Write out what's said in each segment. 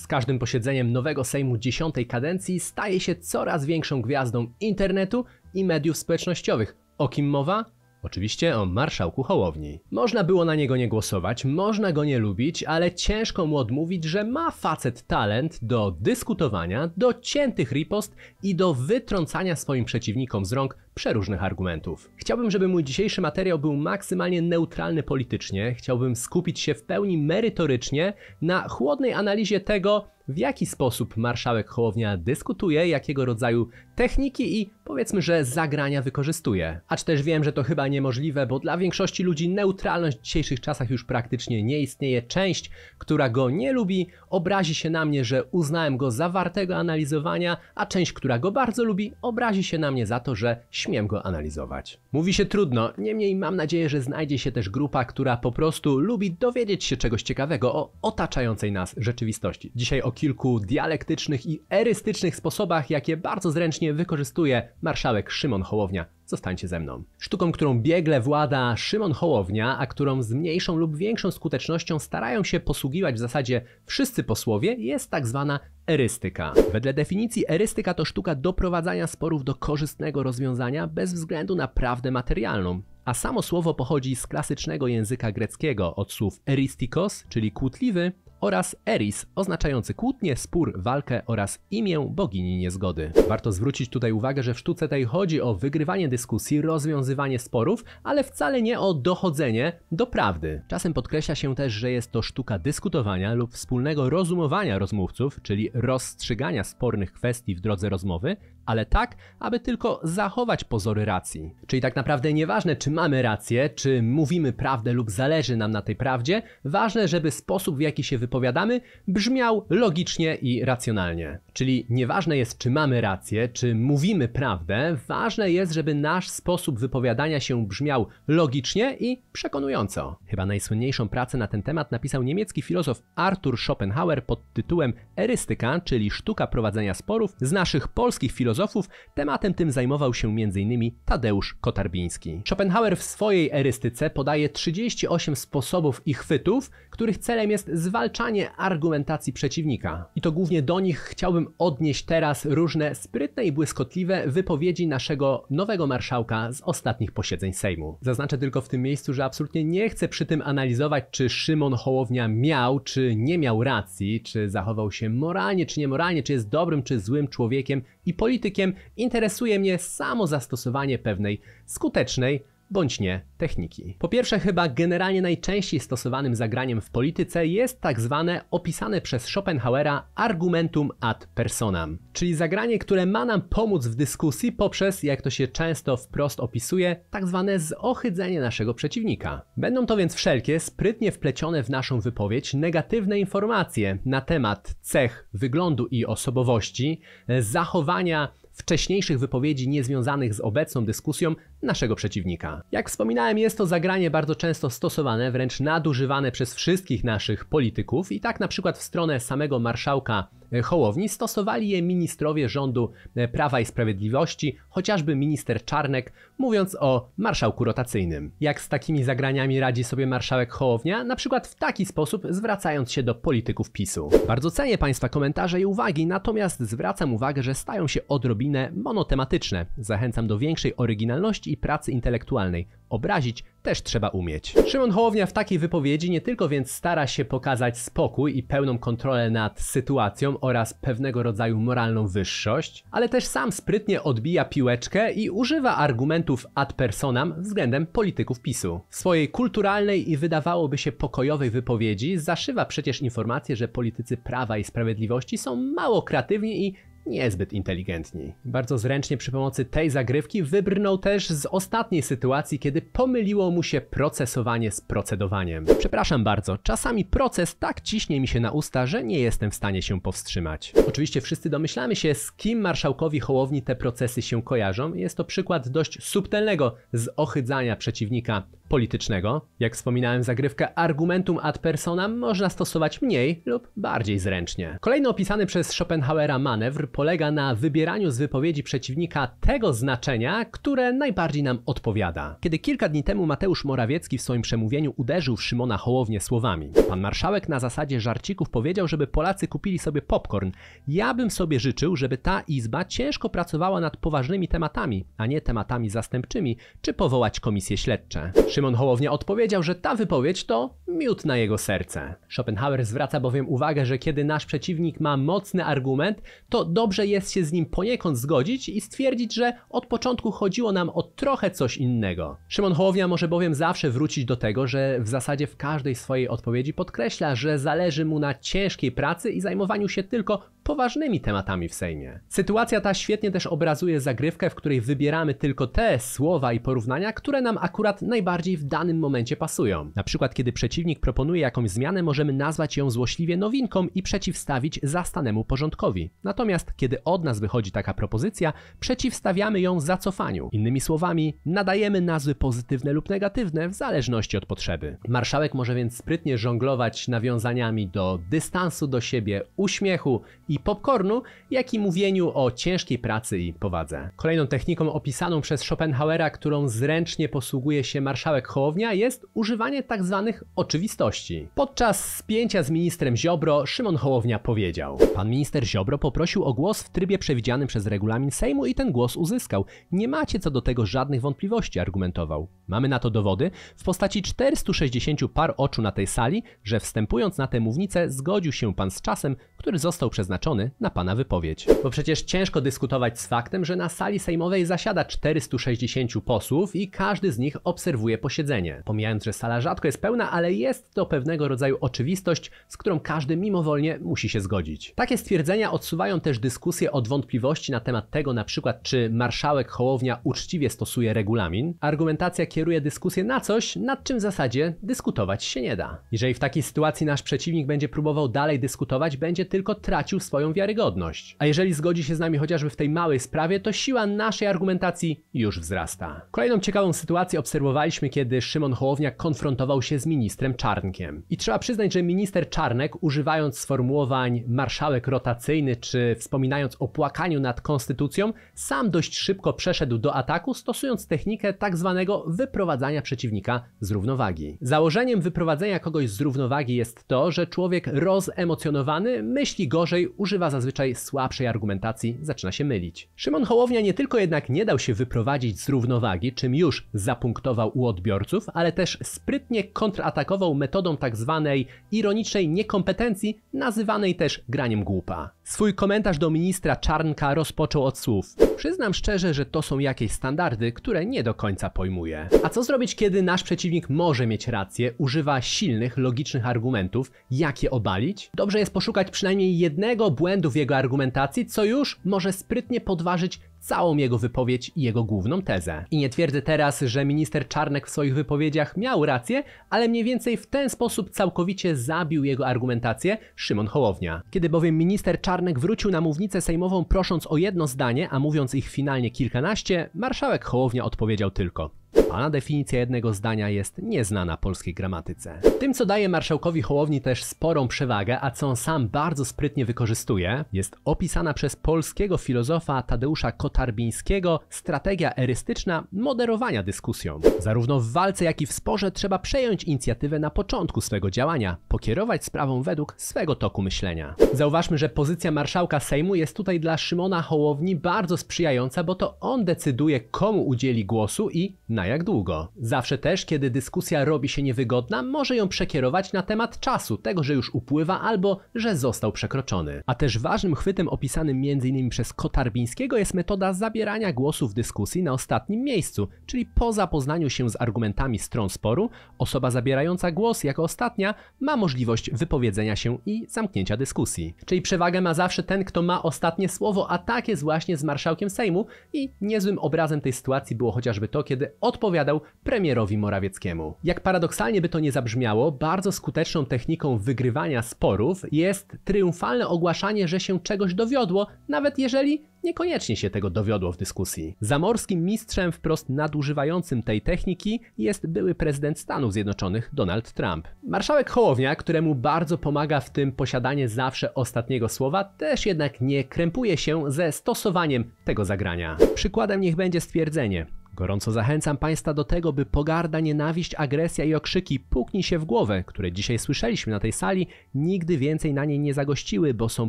Z każdym posiedzeniem nowego Sejmu dziesiątej kadencji staje się coraz większą gwiazdą internetu i mediów społecznościowych. O kim mowa? Oczywiście o marszałku Hołowni. Można było na niego nie głosować, można go nie lubić, ale ciężko mu odmówić, że ma facet talent do dyskutowania, do ciętych ripost i do wytrącania swoim przeciwnikom z rąk przeróżnych argumentów. Chciałbym, żeby mój dzisiejszy materiał był maksymalnie neutralny politycznie, chciałbym skupić się w pełni merytorycznie na chłodnej analizie tego, w jaki sposób marszałek Hołownia dyskutuje, jakiego rodzaju techniki i powiedzmy, że zagrania wykorzystuje. Acz też wiem, że to chyba niemożliwe, bo dla większości ludzi neutralność w dzisiejszych czasach już praktycznie nie istnieje. Część, która go nie lubi, obrazi się na mnie, że uznałem go za wartego analizowania, a część, która go bardzo lubi, obrazi się na mnie za to, że śmieję śmiem go analizować. Mówi się trudno, niemniej mam nadzieję, że znajdzie się też grupa, która po prostu lubi dowiedzieć się czegoś ciekawego o otaczającej nas rzeczywistości. Dzisiaj o kilku dialektycznych i erystycznych sposobach, jakie bardzo zręcznie wykorzystuje marszałek Szymon Hołownia Zostańcie ze mną. Sztuką, którą biegle włada Szymon Hołownia, a którą z mniejszą lub większą skutecznością starają się posługiwać w zasadzie wszyscy posłowie, jest tak zwana erystyka. Wedle definicji erystyka to sztuka doprowadzania sporów do korzystnego rozwiązania bez względu na prawdę materialną. A samo słowo pochodzi z klasycznego języka greckiego od słów eristikos, czyli kłótliwy, oraz Eris, oznaczający kłótnię, spór, walkę oraz imię bogini niezgody. Warto zwrócić tutaj uwagę, że w sztuce tej chodzi o wygrywanie dyskusji, rozwiązywanie sporów, ale wcale nie o dochodzenie do prawdy. Czasem podkreśla się też, że jest to sztuka dyskutowania lub wspólnego rozumowania rozmówców, czyli rozstrzygania spornych kwestii w drodze rozmowy, ale tak, aby tylko zachować pozory racji. Czyli tak naprawdę nieważne, czy mamy rację, czy mówimy prawdę lub zależy nam na tej prawdzie, ważne, żeby sposób, w jaki się wypowiadamy, brzmiał logicznie i racjonalnie. Czyli nieważne jest, czy mamy rację, czy mówimy prawdę, ważne jest, żeby nasz sposób wypowiadania się brzmiał logicznie i przekonująco. Chyba najsłynniejszą pracę na ten temat napisał niemiecki filozof Arthur Schopenhauer pod tytułem Erystyka, czyli sztuka prowadzenia sporów z naszych polskich filozofów filozofów, tematem tym zajmował się m.in. Tadeusz Kotarbiński. Schopenhauer w swojej erystyce podaje 38 sposobów i chwytów, których celem jest zwalczanie argumentacji przeciwnika. I to głównie do nich chciałbym odnieść teraz różne sprytne i błyskotliwe wypowiedzi naszego nowego marszałka z ostatnich posiedzeń Sejmu. Zaznaczę tylko w tym miejscu, że absolutnie nie chcę przy tym analizować, czy Szymon Hołownia miał, czy nie miał racji, czy zachował się moralnie, czy niemoralnie, czy jest dobrym, czy złym człowiekiem i politykiem interesuje mnie samo zastosowanie pewnej skutecznej bądź nie techniki. Po pierwsze, chyba generalnie najczęściej stosowanym zagraniem w polityce jest tak zwane opisane przez Schopenhauera argumentum ad personam, czyli zagranie, które ma nam pomóc w dyskusji poprzez, jak to się często wprost opisuje, tak zwane zohydzenie naszego przeciwnika. Będą to więc wszelkie, sprytnie wplecione w naszą wypowiedź negatywne informacje na temat cech, wyglądu i osobowości, e, zachowania wcześniejszych wypowiedzi niezwiązanych z obecną dyskusją naszego przeciwnika. Jak wspominałem, jest to zagranie bardzo często stosowane, wręcz nadużywane przez wszystkich naszych polityków i tak na przykład w stronę samego marszałka E, Hołowni, stosowali je ministrowie rządu e, Prawa i Sprawiedliwości, chociażby minister Czarnek, mówiąc o marszałku rotacyjnym. Jak z takimi zagraniami radzi sobie marszałek Hołownia? Na przykład w taki sposób zwracając się do polityków PiSu. Bardzo cenię Państwa komentarze i uwagi, natomiast zwracam uwagę, że stają się odrobinę monotematyczne. Zachęcam do większej oryginalności i pracy intelektualnej obrazić też trzeba umieć. Szymon Hołownia w takiej wypowiedzi nie tylko więc stara się pokazać spokój i pełną kontrolę nad sytuacją oraz pewnego rodzaju moralną wyższość, ale też sam sprytnie odbija piłeczkę i używa argumentów ad personam względem polityków PiSu. W swojej kulturalnej i wydawałoby się pokojowej wypowiedzi zaszywa przecież informację, że politycy Prawa i Sprawiedliwości są mało kreatywni i niezbyt inteligentni. Bardzo zręcznie przy pomocy tej zagrywki wybrnął też z ostatniej sytuacji, kiedy pomyliło mu się procesowanie z procedowaniem. Przepraszam bardzo, czasami proces tak ciśnie mi się na usta, że nie jestem w stanie się powstrzymać. Oczywiście wszyscy domyślamy się, z kim marszałkowi Hołowni te procesy się kojarzą. Jest to przykład dość subtelnego zohydzania przeciwnika politycznego. Jak wspominałem, zagrywkę argumentum ad personam można stosować mniej lub bardziej zręcznie. Kolejny opisany przez Schopenhauera manewr polega na wybieraniu z wypowiedzi przeciwnika tego znaczenia, które najbardziej nam odpowiada. Kiedy kilka dni temu Mateusz Morawiecki w swoim przemówieniu uderzył w Szymona Hołownię słowami. Pan marszałek na zasadzie żarcików powiedział, żeby Polacy kupili sobie popcorn. Ja bym sobie życzył, żeby ta izba ciężko pracowała nad poważnymi tematami, a nie tematami zastępczymi, czy powołać komisje śledcze. Szymon Hołownia odpowiedział, że ta wypowiedź to miód na jego serce. Schopenhauer zwraca bowiem uwagę, że kiedy nasz przeciwnik ma mocny argument, to dobrze jest się z nim poniekąd zgodzić i stwierdzić, że od początku chodziło nam o trochę coś innego. Szymon Hołownia może bowiem zawsze wrócić do tego, że w zasadzie w każdej swojej odpowiedzi podkreśla, że zależy mu na ciężkiej pracy i zajmowaniu się tylko poważnymi tematami w Sejmie. Sytuacja ta świetnie też obrazuje zagrywkę, w której wybieramy tylko te słowa i porównania, które nam akurat najbardziej w danym momencie pasują. Na przykład, kiedy przeciwnik proponuje jakąś zmianę, możemy nazwać ją złośliwie nowinką i przeciwstawić zastanemu porządkowi. Natomiast, kiedy od nas wychodzi taka propozycja, przeciwstawiamy ją zacofaniu. Innymi słowami, nadajemy nazwy pozytywne lub negatywne w zależności od potrzeby. Marszałek może więc sprytnie żonglować nawiązaniami do dystansu do siebie, uśmiechu i popcornu, jak i mówieniu o ciężkiej pracy i powadze. Kolejną techniką opisaną przez Schopenhauera, którą zręcznie posługuje się marszałek Hołownia, jest używanie tak zwanych oczywistości. Podczas spięcia z ministrem Ziobro Szymon Hołownia powiedział: Pan minister Ziobro poprosił o głos w trybie przewidzianym przez regulamin Sejmu i ten głos uzyskał. Nie macie co do tego żadnych wątpliwości, argumentował. Mamy na to dowody w postaci 460 par oczu na tej sali, że wstępując na tę mównicę zgodził się pan z czasem, który został przeznaczony na pana wypowiedź. Bo przecież ciężko dyskutować z faktem, że na sali sejmowej zasiada 460 posłów i każdy z nich obserwuje posiedzenie. Pomijając, że sala rzadko jest pełna, ale jest to pewnego rodzaju oczywistość, z którą każdy mimowolnie musi się zgodzić. Takie stwierdzenia odsuwają też dyskusję od wątpliwości na temat tego na przykład, czy marszałek Hołownia uczciwie stosuje regulamin. Argumentacja kieruje dyskusję na coś, nad czym w zasadzie dyskutować się nie da. Jeżeli w takiej sytuacji nasz przeciwnik będzie próbował dalej dyskutować, będzie tylko tracił swoją wiarygodność. A jeżeli zgodzi się z nami chociażby w tej małej sprawie, to siła naszej argumentacji już wzrasta. Kolejną ciekawą sytuację obserwowaliśmy, kiedy Szymon Hołownia konfrontował się z ministrem Czarnkiem. I trzeba przyznać, że minister Czarnek, używając sformułowań marszałek rotacyjny czy wspominając o płakaniu nad konstytucją, sam dość szybko przeszedł do ataku, stosując technikę tak zwanego wyprowadzania przeciwnika z równowagi. Założeniem wyprowadzenia kogoś z równowagi jest to, że człowiek rozemocjonowany myśli gorzej, używa zazwyczaj słabszej argumentacji, zaczyna się mylić. Szymon Hołownia nie tylko jednak nie dał się wyprowadzić z równowagi, czym już zapunktował u odbiorców, ale też sprytnie kontratakował metodą tzw. Tak ironicznej niekompetencji, nazywanej też graniem głupa. Swój komentarz do ministra Czarnka rozpoczął od słów: Przyznam szczerze, że to są jakieś standardy, które nie do końca pojmuję. A co zrobić, kiedy nasz przeciwnik może mieć rację, używa silnych, logicznych argumentów, jak je obalić? Dobrze jest poszukać przynajmniej przynajmniej jednego błędu w jego argumentacji, co już może sprytnie podważyć całą jego wypowiedź i jego główną tezę. I nie twierdzę teraz, że minister Czarnek w swoich wypowiedziach miał rację, ale mniej więcej w ten sposób całkowicie zabił jego argumentację Szymon Hołownia. Kiedy bowiem minister Czarnek wrócił na mównicę sejmową prosząc o jedno zdanie, a mówiąc ich finalnie kilkanaście, marszałek Hołownia odpowiedział tylko a definicja jednego zdania jest nieznana polskiej gramatyce. Tym, co daje marszałkowi Hołowni też sporą przewagę, a co on sam bardzo sprytnie wykorzystuje, jest opisana przez polskiego filozofa Tadeusza Kotarbińskiego strategia erystyczna moderowania dyskusją. Zarówno w walce, jak i w sporze trzeba przejąć inicjatywę na początku swego działania, pokierować sprawą według swego toku myślenia. Zauważmy, że pozycja marszałka Sejmu jest tutaj dla Szymona Hołowni bardzo sprzyjająca, bo to on decyduje, komu udzieli głosu i na jak długo. Zawsze też, kiedy dyskusja robi się niewygodna, może ją przekierować na temat czasu, tego, że już upływa albo że został przekroczony. A też ważnym chwytem opisanym m.in. przez Kotarbińskiego jest metoda zabierania głosu w dyskusji na ostatnim miejscu, czyli po zapoznaniu się z argumentami stron sporu, osoba zabierająca głos jako ostatnia ma możliwość wypowiedzenia się i zamknięcia dyskusji. Czyli przewagę ma zawsze ten, kto ma ostatnie słowo, a tak jest właśnie z marszałkiem Sejmu i niezłym obrazem tej sytuacji było chociażby to, kiedy odpowiadał premierowi Morawieckiemu. Jak paradoksalnie by to nie zabrzmiało, bardzo skuteczną techniką wygrywania sporów jest triumfalne ogłaszanie, że się czegoś dowiodło, nawet jeżeli niekoniecznie się tego dowiodło w dyskusji. Zamorskim mistrzem wprost nadużywającym tej techniki jest były prezydent Stanów Zjednoczonych Donald Trump. Marszałek Hołownia, któremu bardzo pomaga w tym posiadanie zawsze ostatniego słowa, też jednak nie krępuje się ze stosowaniem tego zagrania. Przykładem niech będzie stwierdzenie. Gorąco zachęcam Państwa do tego, by pogarda, nienawiść, agresja i okrzyki puknij się w głowę, które dzisiaj słyszeliśmy na tej sali, nigdy więcej na niej nie zagościły, bo są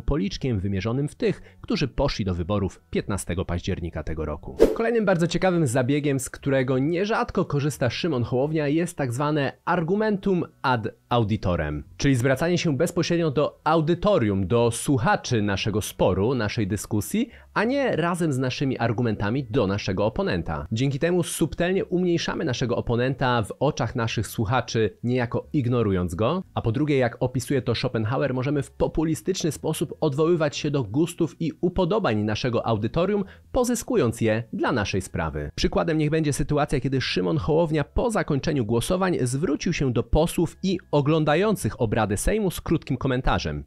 policzkiem wymierzonym w tych, którzy poszli do wyborów 15 października tego roku. Kolejnym bardzo ciekawym zabiegiem, z którego nierzadko korzysta Szymon Hołownia jest tak zwane argumentum ad auditorem, czyli zwracanie się bezpośrednio do audytorium, do słuchaczy naszego sporu, naszej dyskusji, a nie razem z naszymi argumentami do naszego oponenta. Dzięki temu subtelnie umniejszamy naszego oponenta w oczach naszych słuchaczy, niejako ignorując go. A po drugie, jak opisuje to Schopenhauer, możemy w populistyczny sposób odwoływać się do gustów i upodobań naszego audytorium, pozyskując je dla naszej sprawy. Przykładem niech będzie sytuacja, kiedy Szymon Hołownia po zakończeniu głosowań zwrócił się do posłów i oglądających obrady Sejmu z krótkim komentarzem.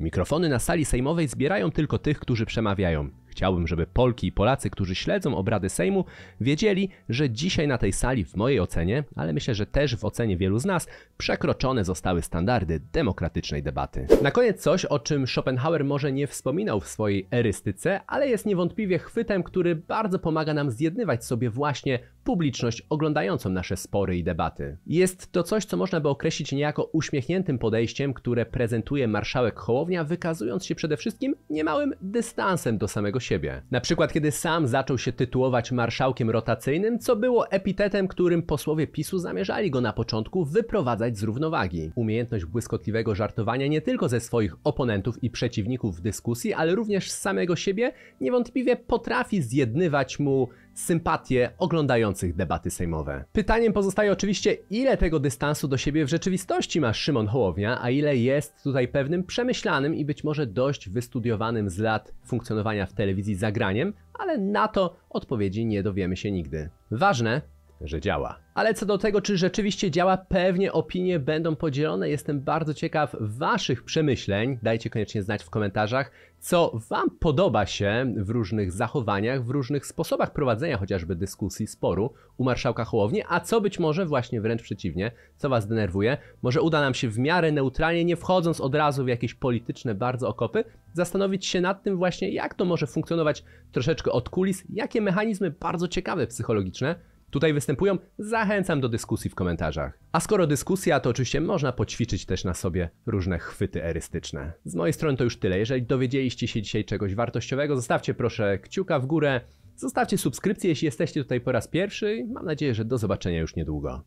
Mikrofony na sali sejmowej zbierają tylko tych, którzy przemawiają. Chciałbym, żeby Polki i Polacy, którzy śledzą obrady Sejmu, wiedzieli, że dzisiaj na tej sali, w mojej ocenie, ale myślę, że też w ocenie wielu z nas, przekroczone zostały standardy demokratycznej debaty. Na koniec coś, o czym Schopenhauer może nie wspominał w swojej erystyce, ale jest niewątpliwie chwytem, który bardzo pomaga nam zjednywać sobie właśnie publiczność oglądającą nasze spory i debaty. Jest to coś, co można by określić niejako uśmiechniętym podejściem, które prezentuje marszałek Hołownia, wykazując się przede wszystkim niemałym dystansem do samego siebie. Na przykład, kiedy sam zaczął się tytułować marszałkiem rotacyjnym, co było epitetem, którym posłowie PiSu zamierzali go na początku wyprowadzać z równowagi. Umiejętność błyskotliwego żartowania nie tylko ze swoich oponentów i przeciwników w dyskusji, ale również z samego siebie niewątpliwie potrafi zjednywać mu sympatię oglądających debaty sejmowe. Pytaniem pozostaje oczywiście, ile tego dystansu do siebie w rzeczywistości ma Szymon Hołownia, a ile jest tutaj pewnym przemyślanym i być może dość wystudiowanym z lat funkcjonowania w telewizji zagraniem, ale na to odpowiedzi nie dowiemy się nigdy. Ważne, że działa. Ale co do tego, czy rzeczywiście działa, pewnie opinie będą podzielone. Jestem bardzo ciekaw Waszych przemyśleń. Dajcie koniecznie znać w komentarzach, co Wam podoba się w różnych zachowaniach, w różnych sposobach prowadzenia chociażby dyskusji, sporu u marszałka Hołowni, a co być może właśnie wręcz przeciwnie, co Was denerwuje. Może uda nam się w miarę neutralnie, nie wchodząc od razu w jakieś polityczne bardzo okopy, zastanowić się nad tym właśnie, jak to może funkcjonować troszeczkę od kulis, jakie mechanizmy bardzo ciekawe psychologiczne tutaj występują, zachęcam do dyskusji w komentarzach. A skoro dyskusja, to oczywiście można poćwiczyć też na sobie różne chwyty erystyczne. Z mojej strony to już tyle. Jeżeli dowiedzieliście się dzisiaj czegoś wartościowego, zostawcie proszę kciuka w górę, zostawcie subskrypcję, jeśli jesteście tutaj po raz pierwszy. Mam nadzieję, że do zobaczenia już niedługo.